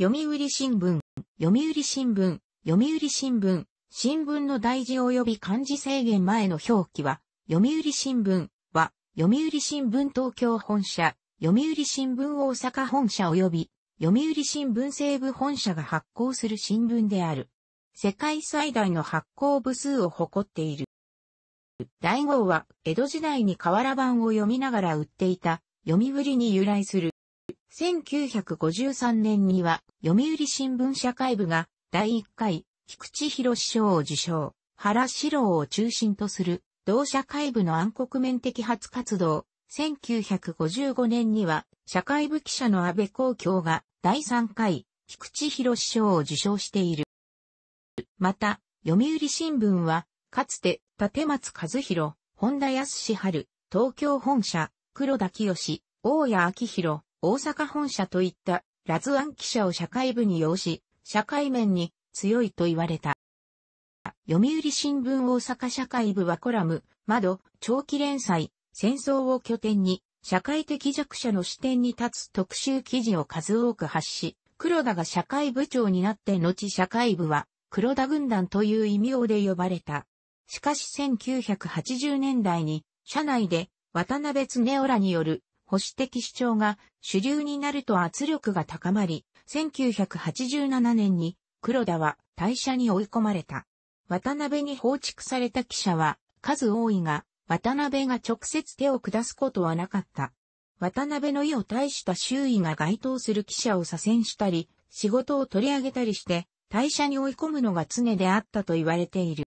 読売新聞、読売新聞、読売新聞、新聞の大事及び漢字制限前の表記は、読売新聞は、読売新聞東京本社、読売新聞大阪本社及び、読売新聞西部本社が発行する新聞である。世界最大の発行部数を誇っている。大号は、江戸時代に瓦版を読みながら売っていた、読売に由来する。1953年には、読売新聞社会部が、第1回、菊池博賞を受賞、原志郎を中心とする、同社会部の暗黒面的発活動、1955年には、社会部記者の安倍公共が、第3回、菊池博賞を受賞している。また、読売新聞は、かつて、立松和弘、本田康春、東京本社、黒田清、大谷明弘、大阪本社といったラズアン記者を社会部に要し、社会面に強いと言われた。読売新聞大阪社会部はコラム、窓、長期連載、戦争を拠点に、社会的弱者の視点に立つ特集記事を数多く発し、黒田が社会部長になって後社会部は、黒田軍団という異名で呼ばれた。しかし1980年代に、社内で渡辺恒夫らによる保守的主張が主流になると圧力が高まり、1987年に黒田は退社に追い込まれた。渡辺に放逐された記者は数多いが、渡辺が直接手を下すことはなかった。渡辺の意を大した周囲が該当する記者を左遷したり、仕事を取り上げたりして、退社に追い込むのが常であったと言われている。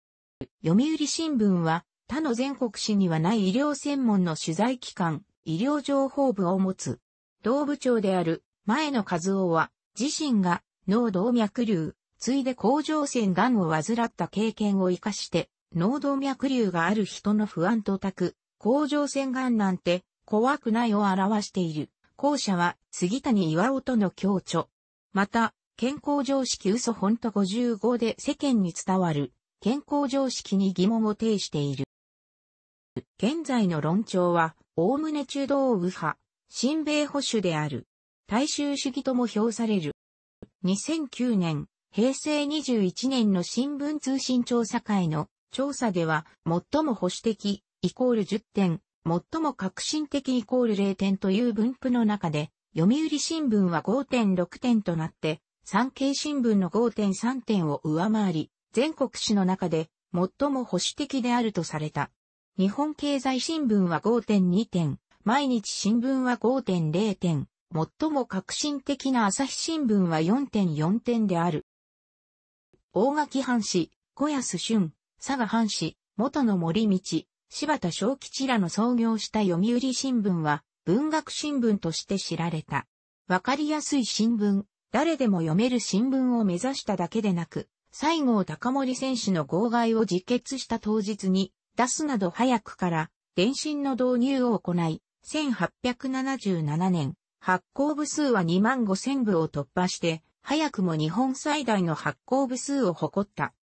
読売新聞は、他の全国紙にはない医療専門の取材機関、医療情報部を持つ。同部長である前野和夫は、自身が脳動脈瘤、ついで甲状腺癌を患った経験を活かして、脳動脈瘤がある人の不安とく、甲状腺癌なんて怖くないを表している。後者は杉谷岩尾との共著。また、健康常識嘘本当55で世間に伝わる健康常識に疑問を呈している。現在の論調は、おおむね中道右派、新米保守である。大衆主義とも評される。2009年、平成21年の新聞通信調査会の調査では、最も保守的、イコール10点、最も革新的イコール0点という分布の中で、読売新聞は5.6点となって、産経新聞の5.3点を上回り、全国紙の中で最も保守的であるとされた。日本経済新聞は5.2点、毎日新聞は5.0点、最も革新的な朝日新聞は4.4点である。大垣藩士、小安俊、佐賀藩士、元の森道、柴田正吉らの創業した読売新聞は文学新聞として知られた。わかりやすい新聞、誰でも読める新聞を目指しただけでなく、西郷隆盛選手の号外を自決した当日に出すなど早くから電信の導入を行い、1877年、発行部数は2万5000部を突破して、早くも日本最大の発行部数を誇った。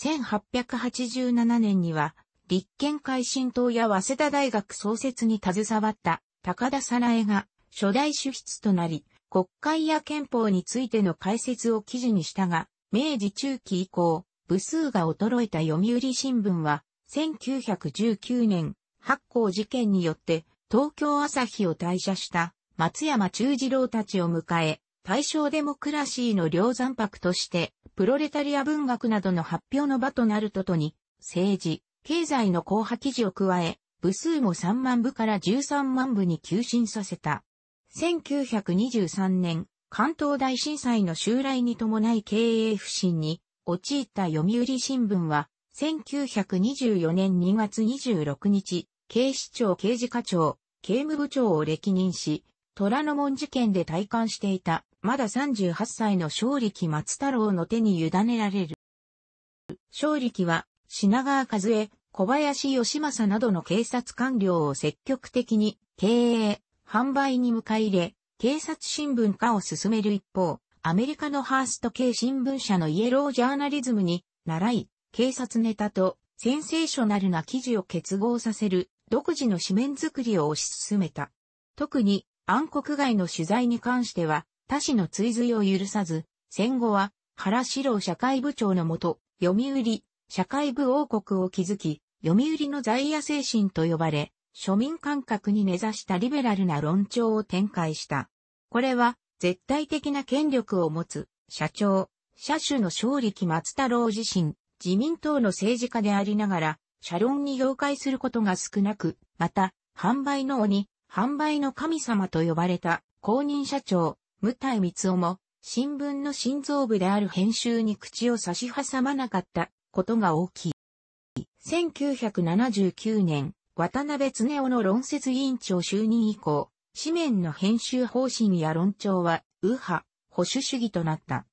1887年には、立憲改新党や早稲田大学創設に携わった高田さらえが初代主筆となり、国会や憲法についての解説を記事にしたが、明治中期以降、部数が衰えた読売新聞は、1919年、発行事件によって東京朝日を退社した松山中次郎たちを迎え、大正デモクラシーの両残白として、プロレタリア文学などの発表の場となるととに、政治、経済の後派記事を加え、部数も3万部から13万部に急進させた。1923年、関東大震災の襲来に伴い経営不振に陥った読売新聞は、1924年2月26日、警視庁刑事課長、刑務部長を歴任し、虎ノ門事件で退官していた、まだ38歳の勝力松太郎の手に委ねられる。勝力は、品川和江、小林義正などの警察官僚を積極的に、経営、販売に迎え入れ、警察新聞化を進める一方、アメリカのハースト系新聞社のイエロージャーナリズムに、習い、警察ネタとセンセーショナルな記事を結合させる独自の紙面作りを推し進めた。特に暗黒街の取材に関しては他氏の追随を許さず、戦後は原史郎社会部長のもと、読売、社会部王国を築き、読売の在野精神と呼ばれ、庶民感覚に根ざしたリベラルな論調を展開した。これは、絶対的な権力を持つ、社長、社主の勝力松太郎自身、自民党の政治家でありながら、社論に業界することが少なく、また、販売の鬼、販売の神様と呼ばれた公認社長、無体光夫も、新聞の心臓部である編集に口を差し挟まなかったことが大きい。1979年、渡辺恒夫の論説委員長就任以降、紙面の編集方針や論調は、右派、保守主義となった。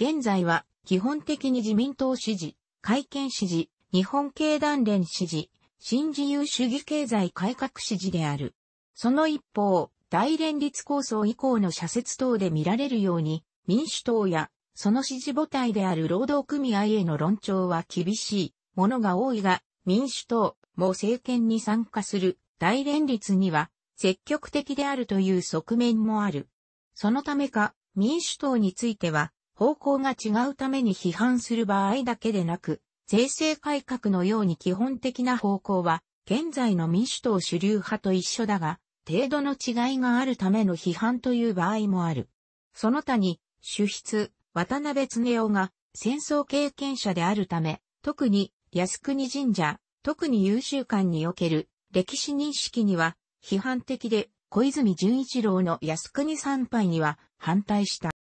現在は、基本的に自民党支持、改憲支持、日本経団連支持、新自由主義経済改革支持である。その一方、大連立構想以降の社説等で見られるように、民主党や、その支持母体である労働組合への論調は厳しいものが多いが、民主党も政権に参加する大連立には積極的であるという側面もある。そのためか、民主党については、方向が違うために批判する場合だけでなく、税制改革のように基本的な方向は、現在の民主党主流派と一緒だが、程度の違いがあるための批判という場合もある。その他に、主筆、渡辺恒夫が戦争経験者であるため、特に靖国神社、特に優秀館における歴史認識には批判的で、小泉純一郎の靖国参拝には反対した。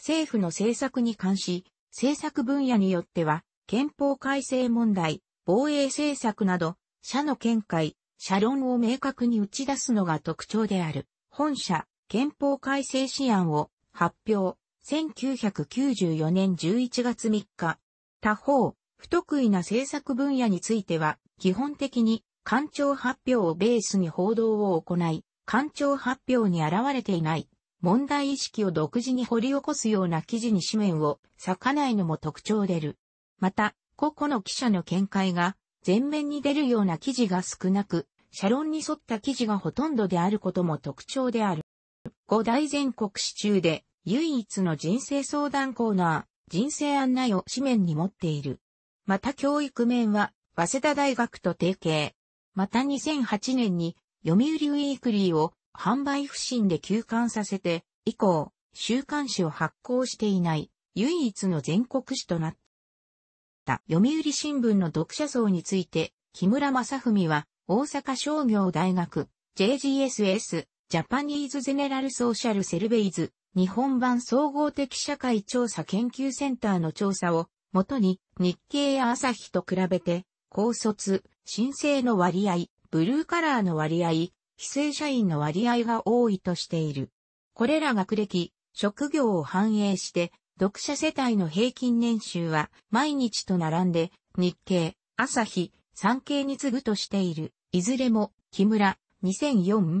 政府の政策に関し、政策分野によっては、憲法改正問題、防衛政策など、社の見解、社論を明確に打ち出すのが特徴である。本社、憲法改正試案を発表、1994年11月3日。他方、不得意な政策分野については、基本的に、官庁発表をベースに報道を行い、官庁発表に現れていない。問題意識を独自に掘り起こすような記事に紙面を割かないのも特徴でる。また、個々の記者の見解が前面に出るような記事が少なく、社論に沿った記事がほとんどであることも特徴である。五大全国市中で唯一の人生相談コーナー、人生案内を紙面に持っている。また教育面は、早稲田大学と提携。また2008年に読売ウィークリーを販売不振で休刊させて、以降、週刊誌を発行していない、唯一の全国誌となった。読売新聞の読者層について、木村正文は、大阪商業大学、JGSS、ジャパニーズゼネラルソーシャルセルベイズ、日本版総合的社会調査研究センターの調査を、もとに、日経や朝日と比べて、高卒、申請の割合、ブルーカラーの割合、非正社員の割合が多いとしている。これら学歴、職業を反映して、読者世帯の平均年収は毎日と並んで、日経、朝日、産経に次ぐとしている。いずれも、木村、2004。読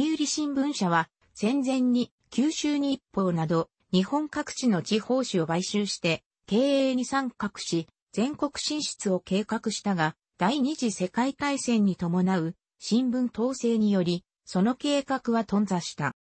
売新聞社は、戦前に九州日報など、日本各地の地方紙を買収して、経営に参画し、全国進出を計画したが、第二次世界大戦に伴う新聞統制により、その計画は頓挫した。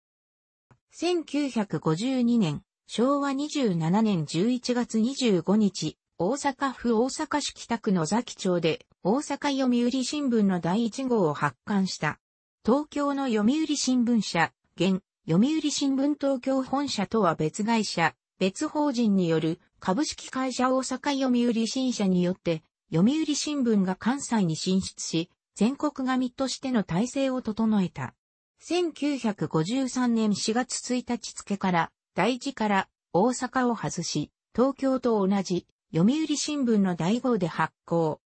1952年、昭和27年11月25日、大阪府大阪市北区野崎町で、大阪読売新聞の第1号を発刊した。東京の読売新聞社、現、読売新聞東京本社とは別会社、別法人による株式会社大阪読売新社によって、読売新聞が関西に進出し、全国紙としての体制を整えた。1953年4月1日付から大事から大阪を外し、東京と同じ読売新聞の第号で発行。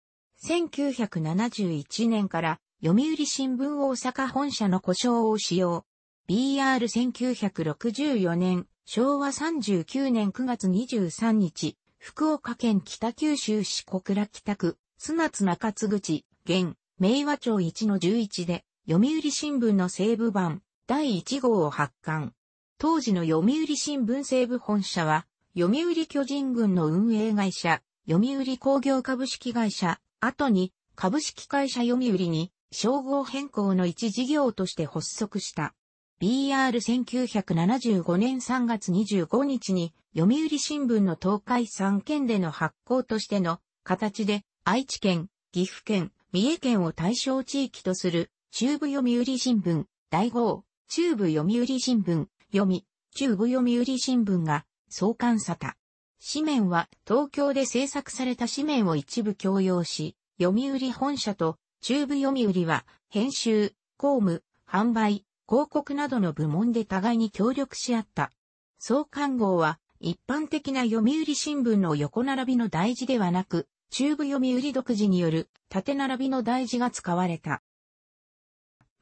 1971年から読売新聞大阪本社の故障を使用。BR1964 年、昭和39年9月23日、福岡県北九州市小倉北区、砂津中津口、現、明和町1の11で、読売新聞の西部版第1号を発刊。当時の読売新聞西部本社は、読売巨人軍の運営会社、読売工業株式会社、後に株式会社読売に称号変更の一事業として発足した。BR1975 年3月25日に読売新聞の東海3県での発行としての形で愛知県、岐阜県、三重県を対象地域とする、中部読売新聞、第号、中部読売新聞、読み、中部読売新聞が、創刊さた。紙面は東京で制作された紙面を一部共用し、読売本社と中部読売は編集、公務、販売、広告などの部門で互いに協力し合った。創刊号は一般的な読売新聞の横並びの大事ではなく、中部読売独自による縦並びの大事が使われた。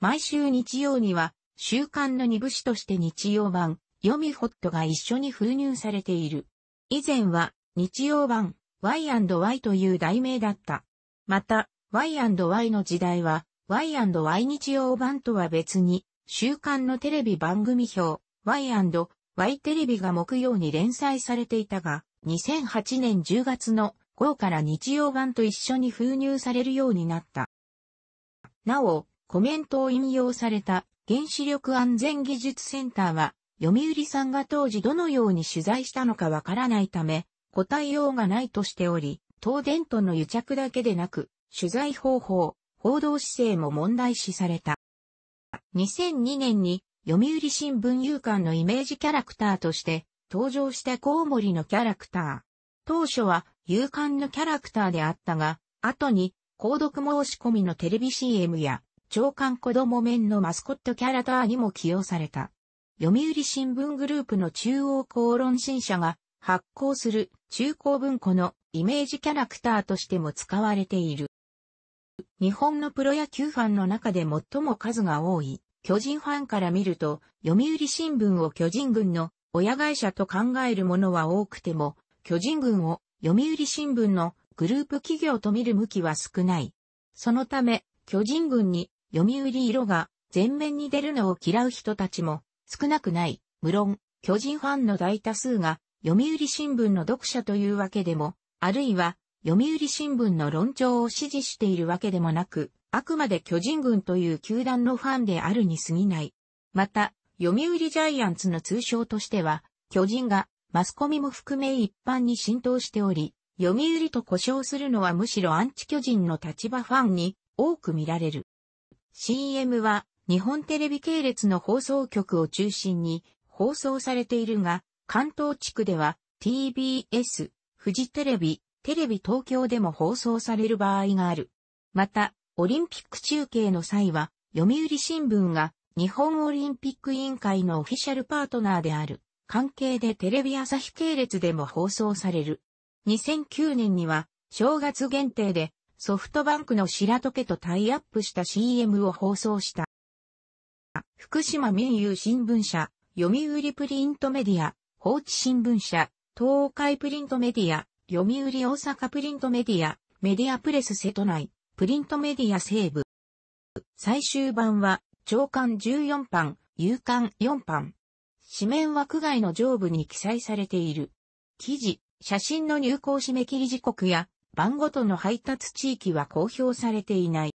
毎週日曜には、週刊の二部紙として日曜版、読みホットが一緒に封入されている。以前は、日曜版、Y&Y という題名だった。また、Y&Y の時代は、Y&Y 日曜版とは別に、週刊のテレビ番組表、Y&Y テレビが木曜に連載されていたが、2008年10月の号から日曜版と一緒に封入されるようになった。なお、コメントを引用された原子力安全技術センターは、読売さんが当時どのように取材したのかわからないため、答えようがないとしており、東電との癒着だけでなく、取材方法、報道姿勢も問題視された。2002年に読売新聞有刊のイメージキャラクターとして登場したコウモリのキャラクター。当初は勇敢なキャラクターであったが、後に、購読申し込みのテレビ CM や、長官子供面のマスコットキャラクターにも起用された。読売新聞グループの中央公論新社が発行する中高文庫のイメージキャラクターとしても使われている。日本のプロ野球ファンの中で最も数が多い巨人ファンから見ると読売新聞を巨人軍の親会社と考える者は多くても巨人軍を読売新聞のグループ企業と見る向きは少ない。そのため、巨人軍に読売色が前面に出るのを嫌う人たちも少なくない。無論、巨人ファンの大多数が読売新聞の読者というわけでも、あるいは読売新聞の論調を支持しているわけでもなく、あくまで巨人軍という球団のファンであるに過ぎない。また、読売ジャイアンツの通称としては、巨人がマスコミも含め一般に浸透しており、読売と故障するのはむしろアンチ巨人の立場ファンに多く見られる。CM は日本テレビ系列の放送局を中心に放送されているが、関東地区では TBS、フジテレビ、テレビ東京でも放送される場合がある。また、オリンピック中継の際は、読売新聞が日本オリンピック委員会のオフィシャルパートナーである関係でテレビ朝日系列でも放送される。2009年には正月限定でソフトバンクの白戸家とタイアップした CM を放送した。福島民友新聞社、読売プリントメディア、放置新聞社、東海プリントメディア、読売大阪プリントメディア、メディアプレス瀬戸内、プリントメディア西部。最終版は、長官14版、有刊4版。紙面枠外の上部に記載されている。記事、写真の入稿締め切り時刻や番ごとの配達地域は公表されていない。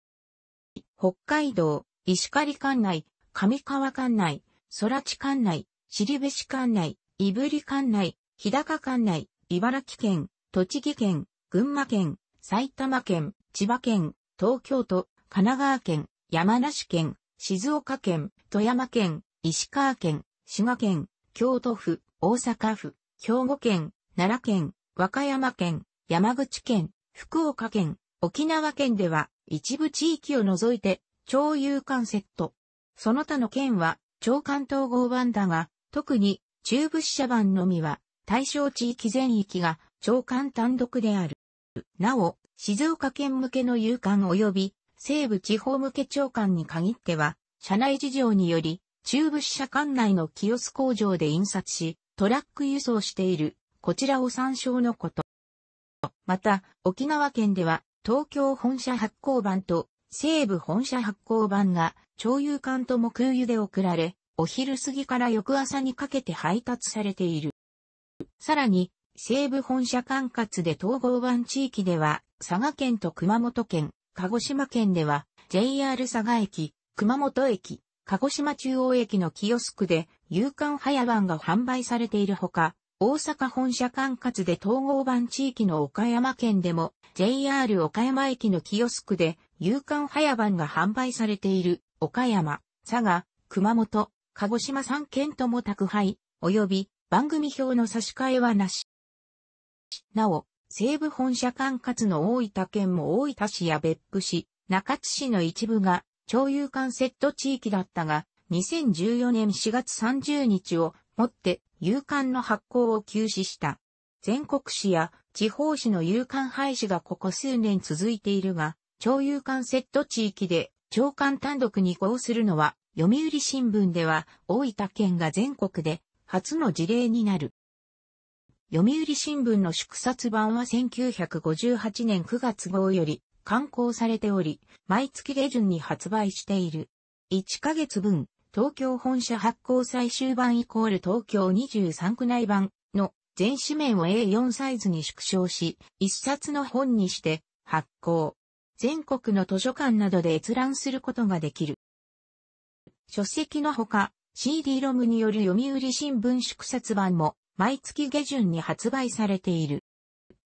北海道、石狩管内、上川管内、空地管内、尻部市管内、胆振管内、日高管内、茨城県、栃木県、群馬県、埼玉県、千葉県、東京都、神奈川県、山梨県、静岡県、富山県、石川県、滋賀県、京都府、大阪府、兵庫県、奈良県、和歌山県、山口県、福岡県、沖縄県では一部地域を除いて超有感セット。その他の県は超関東合版だが、特に中部支社版のみは対象地域全域が超官単独である。なお、静岡県向けの有感及び西部地方向け長官に限っては、社内事情により中部支社管内のキオス工場で印刷し、トラック輸送している、こちらを参照のこと。また、沖縄県では、東京本社発行版と西部本社発行版が、朝夕館と木輸で送られ、お昼過ぎから翌朝にかけて配達されている。さらに、西部本社管轄で統合版地域では、佐賀県と熊本県、鹿児島県では、JR 佐賀駅、熊本駅、鹿児島中央駅のキオスクで、夕刊早番が販売されているほか、大阪本社管轄で統合版地域の岡山県でも、JR 岡山駅のキオスクで、夕刊早番が販売されている、岡山、佐賀、熊本、鹿児島3県とも宅配、及び番組表の差し替えはなし。なお、西部本社管轄の大分県も大分市や別府市、中津市の一部が超有間セット地域だったが、2014年4月30日をもって、有刊の発行を休止した。全国紙や地方紙の有刊廃止がここ数年続いているが、超有刊セット地域で長官単独に移行するのは、読売新聞では大分県が全国で初の事例になる。読売新聞の祝札版は1958年9月号より刊行されており、毎月下旬に発売している。1ヶ月分、東京本社発行最終版イコール東京23区内版の全紙面を A4 サイズに縮小し、一冊の本にして発行。全国の図書館などで閲覧することができる。書籍のほか、CD ロムによる読売新聞縮刷版も毎月下旬に発売されている。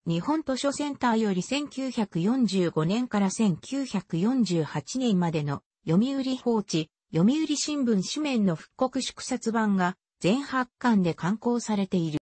日本図書センターより1945年から1948年までの読売放置、読売新聞紙面の復刻縮刷版が全8巻で刊行されている。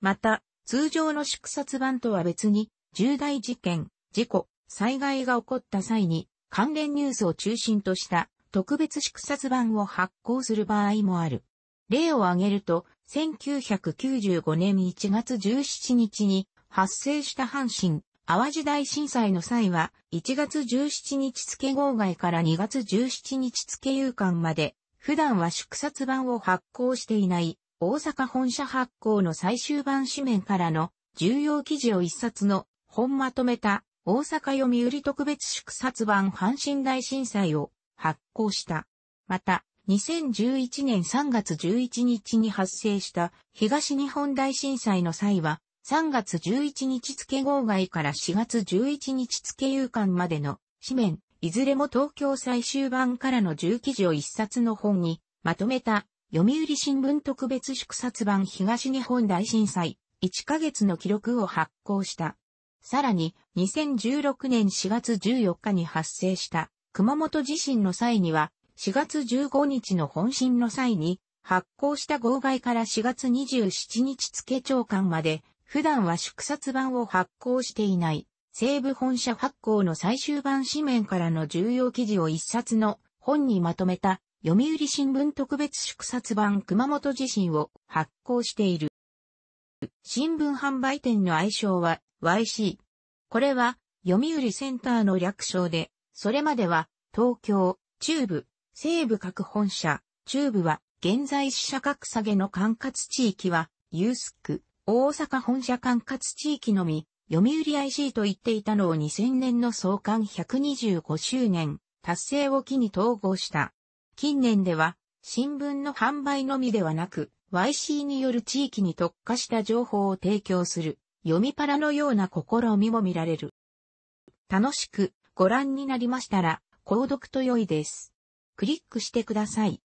また、通常の縮刷版とは別に、重大事件、事故、災害が起こった際に、関連ニュースを中心とした特別縮刷版を発行する場合もある。例を挙げると、1995年1月17日に発生した阪神、淡路大震災の際は、1月17日付号外から2月17日付夕刊まで、普段は縮刷版を発行していない、大阪本社発行の最終版紙面からの重要記事を一冊の本まとめた大阪読売特別縮刷版阪神大震災を発行した。また、2011年3月11日に発生した東日本大震災の際は3月11日付号外から4月11日付夕刊までの紙面、いずれも東京最終版からの10記事を一冊の本にまとめた読売新聞特別祝冊版東日本大震災1ヶ月の記録を発行した。さらに2016年4月14日に発生した熊本地震の際には4月15日の本震の際に発行した号外から4月27日付長官まで普段は縮刷版を発行していない、西部本社発行の最終版紙面からの重要記事を一冊の本にまとめた読売新聞特別縮刷版熊本地震を発行している。新聞販売店の愛称は YC。これは読売センターの略称で、それまでは東京、中部、西部各本社、中部は現在死社格下げの管轄地域はユースク。大阪本社管轄地域のみ、読売 IC と言っていたのを2000年の創刊125周年、達成を機に統合した。近年では、新聞の販売のみではなく、YC による地域に特化した情報を提供する、読みパラのような試みも見られる。楽しくご覧になりましたら、購読と良いです。クリックしてください。